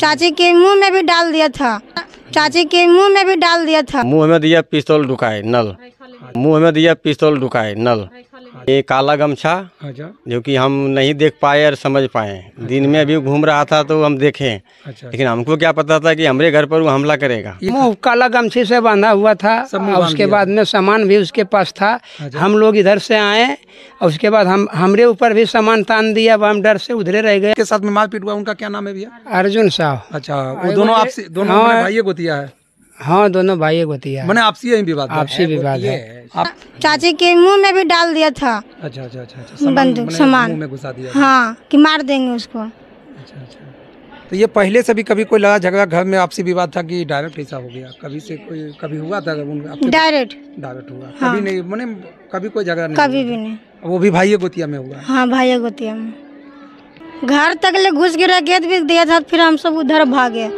चाची के मुंह में भी डाल दिया था चाची के मुंह में भी डाल दिया था मुंह में दिया पिस्तौल ढुकाए नल मुंह में दिया पिस्तौल ढुकाए नल ये काला गमछा अच्छा जो कि हम नहीं देख पाए और समझ पाए अच्छा। दिन में अभी घूम रहा था तो हम देखे अच्छा। लेकिन हमको क्या पता था कि हमारे घर पर वो हमला करेगा मुँह काला गमछे से बांधा हुआ था उसके बाद में सामान भी उसके पास था अच्छा। हम लोग इधर से आए और उसके बाद हम हमारे ऊपर भी सामान तान दिया अब हम डर से उधरे रह गए के साथ में मारपीट हुआ उनका क्या नाम है भैया अर्जुन साहब अच्छा दोनों आपसे दोनों हाँ। भाइयों को दिया है हाँ दोनों भाई एक भतीजा मैंने आपसी यही विवाद आपसी विवाद है, हाँ, आप... चाची के मुंह में भी डाल दिया था अच्छा अच्छा अच्छा, अच्छा बंदूक सामान में घुसा दिया हाँ कि मार देंगे उसको अच्छा अच्छा तो ये पहले से भी कभी कोई लड़ा झगड़ा घर में आपसी विवाद था कि डायरेक्ट ऐसा हो गया कभी से कोई कभी हुआ था डायरेक्ट डायरेक्ट हुआ हाँ। कभी नहीं मैंने कभी कोई झगड़ा नहीं कभी भी नहीं वो भी भाई गोतिया में हुआ हाँ भाई गोतिया में घर तक ले घुस गिरा गेट भी दिया था फिर हम सब उधर भागे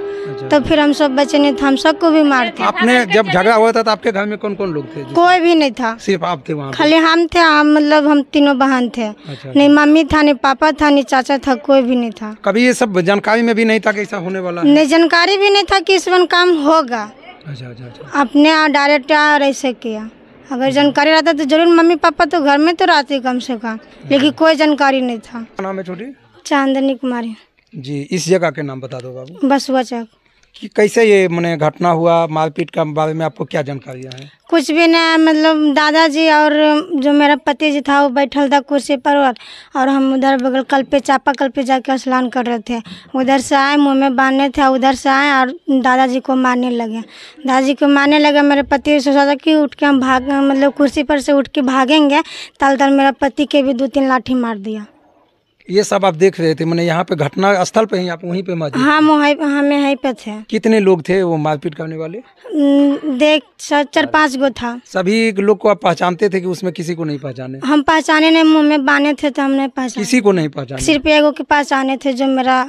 तो फिर हम सब बचे नहीं थे हम सबको भी मारते आपने जब झगड़ा हुआ था तो आपके घर में कौन कौन लोग थे कोई भी नहीं था सिर्फ आप थे वहाँ खाली हम थे हम मतलब हम तीनों बहन थे अच्छा, नहीं अच्छा। मम्मी था नहीं पापा था नहीं चाचा था कोई भी नहीं था कभी ये सब जानकारी में भी नहीं था ऐसा होने वाला नहीं जानकारी भी नहीं था की इस वन काम होगा अच्छा, अपने डायरेक्ट ऐसे किया अगर जानकारी रहता तो जरूर मम्मी पापा तो घर में तो रहते कम से कम लेकिन कोई जानकारी नहीं था नाम है छोटी चांदनी कुमारी जी इस जगह के नाम बता दो बाबू बसुआ चौक कि कैसे ये मैंने घटना हुआ मारपीट के बारे में आपको क्या जानकारी है कुछ भी नहीं मतलब दादाजी और जो मेरा पति जी था वो बैठल था कुर्सी पर और, और हम उधर बगल कल पे चापा कल पे जाके स्नान कर रहे थे उधर से आए मुंह में बांधने थे उधर से आए और दादाजी को मारने लगे दादाजी को मारने लगे मेरे पति सोचा था कि उठ के हम भाग मतलब कुर्सी पर से उठ के भागेंगे तल तल मेरा पति के भी दो तीन लाठी मार दिया ये सब आप देख रहे थे मैंने यहाँ पे घटना स्थल पे ही आप वहीं पे मौजूद हम हाँ, वहीं हाँ, यहीं पे थे कितने लोग थे वो मारपीट करने वाले देख चार हाँ। पाँच गो था सभी लोग को आप पहचानते थे कि उसमें किसी को नहीं पहचाने हम पहचाने नहीं मुँह में बाने थे तो हमने पहचान किसी को नहीं पहचाने सिर्फ एगो के पहचाने थे जो मेरा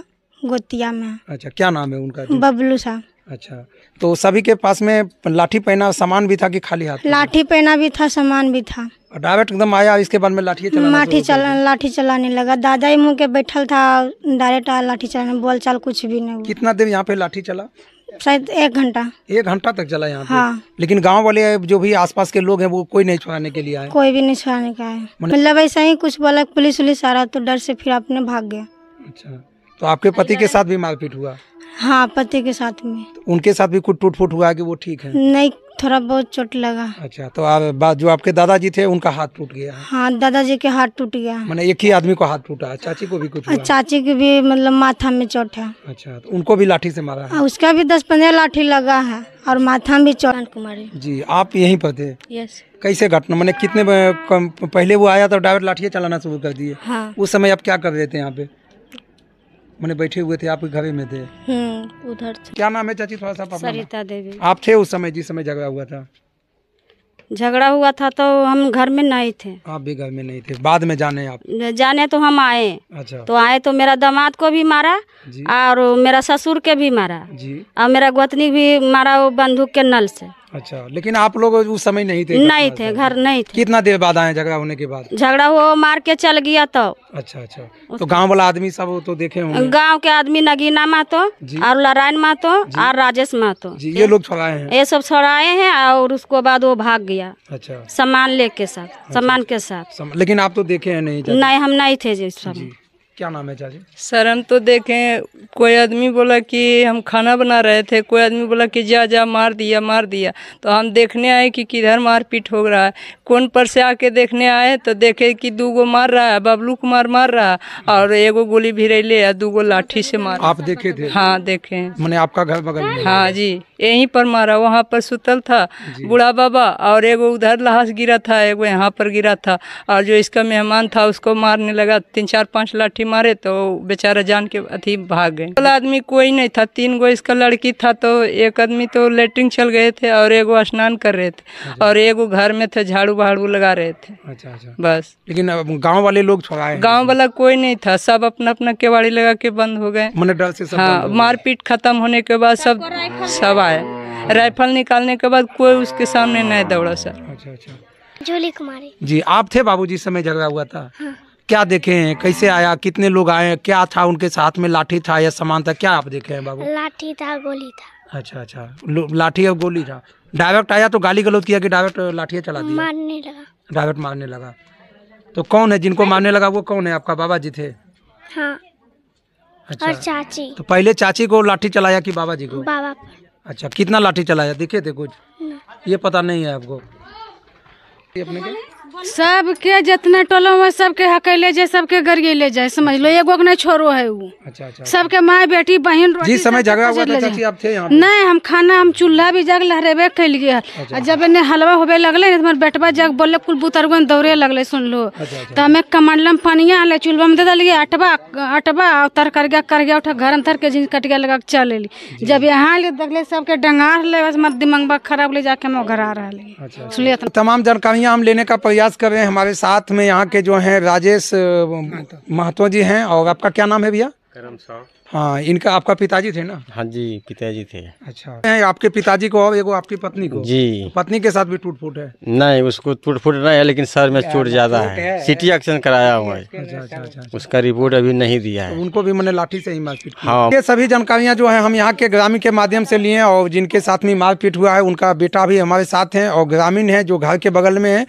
गोतिया में अच्छा क्या नाम है उनका बबलू साहब अच्छा तो सभी के पास में लाठी पहना सामान भी था कि खाली हाथ लाठी पहना भी था सामान भी था डायरेक्ट तो एकदम आया इसके बाद में लाठी लाठी चला लाठी चलाने लगा दादा ही मुँह के बैठल था डायरेक्ट आया लाठी चलाने बोल चाल कुछ भी नहीं कितना देर यहाँ पे लाठी चला शायद एक घंटा एक घंटा तक चला यहाँ हाँ। लेकिन गांव वाले जो भी आसपास के लोग हैं वो कोई नहीं छुड़ाने के लिए आए कोई भी नहीं छुड़ाने का है मतलब ऐसा ही कुछ बोला पुलिस उलिस आ रहा तो डर से फिर आपने भाग गया अच्छा तो आपके पति के साथ भी मारपीट हुआ हाँ पति के साथ में तो उनके साथ भी कुछ टूट फूट हुआ कि वो ठीक है नहीं थोड़ा बहुत चोट लगा अच्छा तो आप जो आपके दादाजी थे उनका हाथ टूट गया हाँ दादाजी के हाथ टूट गया मैंने एक ही आदमी को हाथ टूटा चाची को भी कुछ हुआ। चाची को भी मतलब माथा में चोट है अच्छा तो उनको भी लाठी से मारा है हाँ, उसका भी दस पंद्रह लाठी लगा है और माथा में भी चोट कुमारी जी आप यही पर थे कैसे घटना मैंने कितने पहले वो आया तो डायरेक्ट लाठिया चलाना शुरू कर दिए हाँ। उस समय आप क्या कर रहे थे यहाँ पे मैंने बैठे हुए थे आपके घरे में थे हम्म, उधर क्या नाम है चाची थोड़ा सा सरिता देवी आप थे उस समय जिस समय झगड़ा हुआ था झगड़ा हुआ था तो हम घर में नहीं थे आप भी घर में नहीं थे बाद में जाने आप जाने तो हम आए अच्छा तो आए तो मेरा दामाद को भी मारा और मेरा ससुर के भी मारा जी और मेरा गोतनी भी मारा वो बंदूक के नल से अच्छा लेकिन आप लोग उस समय नहीं थे नहीं थे घर नहीं थे कितना देर बाद आए झगड़ा होने के बाद झगड़ा हो मार के चल गया तो अच्छा अच्छा तो गांव वाला आदमी सब तो देखे होंगे गांव के आदमी नगीना महतो और नारायण महतो और राजेश महतो ये लोग छोड़ाए हैं ये सब छोड़ाए हैं और उसको बाद वो भाग गया अच्छा सामान लेके साथ अच्छा, सामान अच्छा। के साथ लेकिन आप तो देखे है नहीं नहीं हम नहीं थे जी सब क्या नाम है चाची सर हम तो देखें कोई आदमी बोला कि हम खाना बना रहे थे कोई आदमी बोला कि जा जा मार दिया मार दिया तो हम देखने आए कि किधर मारपीट हो रहा है कौन पर से आके देखने आए तो देखे कि दू गो मार रहा है बबलू कुमार मार रहा है और एगो गोली भिरेले या दू गो लाठी से मार आप देखे थे हाँ देखे मैंने आपका घर बगल हाँ जी यहीं पर मारा वहाँ पर सुतल था बूढ़ा बाबा और एगो उधर लहास गिरा था एगो यहाँ पर गिरा था और जो इसका मेहमान था उसको मारने लगा तीन चार पाँच लाठी मारे तो बेचारा जान के अथी भाग गए वाला आदमी कोई नहीं था तीन गो इसका लड़की था तो एक आदमी तो लेटरिन चल गए थे और एगो स्नान कर रहे थे अच्छा। और एगो घर में थे झाड़ू बहाड़ू लगा रहे थे अच्छा, अच्छा। बस लेकिन गाँव वाले लोग छोड़ा गाँव वाला कोई नहीं था सब अपना अपना केवाड़ी लगा के बंद हो गए हाँ मारपीट खत्म होने के बाद सब सब आए है राइफल निकालने के बाद कोई उसके सामने नहीं दौड़ा सर अच्छा अच्छा जूली कुमारी जी आप थे बाबूजी जी समय झगड़ा हुआ था हाँ। क्या देखे हैं कैसे आया कितने लोग आए क्या था उनके साथ में लाठी था या सामान था क्या आप देखे हैं बाबू लाठी था गोली था अच्छा अच्छा लाठी और गोली था डायरेक्ट आया तो गाली गलौज किया कि डायरेक्ट लाठिया चला दी मारने लगा डायरेक्ट मारने लगा तो कौन है जिनको मारने लगा वो कौन है आपका बाबा जी थे हाँ अच्छा और चाची तो पहले चाची को लाठी चलाया कि बाबा जी को बाबा अच्छा कितना लाठी चलाया दिखे थे कुछ ये पता नहीं है आपको ये अपने के? सबके जितना टोलों में सबके हकेले जाए सबके ले जाए समझ लो एगो नहीं छोड़ो है वो अच्छा, अच्छा, अच्छा। सबके माँ बेटी बहन जी समय जगह आप थे नहीं हम खाना हम चूल्हा भी जग लहरेबे कैल गए जब इन्हें हलवा होबे लगल हमारे बेटवा जग बोले कुल बुतरगो में दौड़े लगल सुन लो तो हमें कमंडलम पानिया आल चूल्हा में दे दिलिए अटवा अटवा तर कर गया कर गया उठा घर अंतर के जिन कट गया लगा चल एली जब यहाँ देख ले सबके डंगार ले बस मत दिमाग खराब ले जाके हम घर आ रहा तमाम जानकारियाँ हम लेने का प्रयास बात कर रहे हैं हमारे साथ में यहाँ के जो हैं राजेश महतो जी हैं और आपका क्या नाम है भैया करम साहब हाँ इनका आपका पिताजी थे ना हाँ जी पिताजी थे अच्छा आपके पिताजी को और एक आपकी पत्नी को जी पत्नी के साथ भी टूट फूट है नहीं उसको टूट फूट नहीं है लेकिन सर में चोट ज्यादा है सिटी एक्शन कराया हुआ है अच्छा, अच्छा, अच्छा, उसका रिपोर्ट अभी नहीं दिया है तो उनको भी मैंने लाठी से ही मारपीट हाँ ये सभी जानकारियाँ जो है हम यहाँ के ग्रामीण के माध्यम से लिए और जिनके साथ में मारपीट हुआ है उनका बेटा भी हमारे साथ है और ग्रामीण है जो घर के बगल में है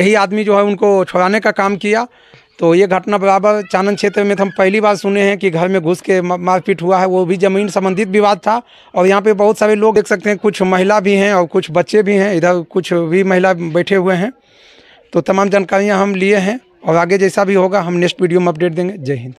यही आदमी जो है उनको छोड़ाने का काम किया तो ये घटना बराबर चानन क्षेत्र में हम पहली बार सुने हैं कि घर में घुस के मारपीट हुआ है वो भी ज़मीन संबंधित विवाद था और यहाँ पे बहुत सारे लोग देख सकते हैं कुछ महिला भी हैं और कुछ बच्चे भी हैं इधर कुछ भी महिला बैठे हुए हैं तो तमाम जानकारियाँ हम लिए हैं और आगे जैसा भी होगा हम नेक्स्ट वीडियो में अपडेट देंगे जय हिंद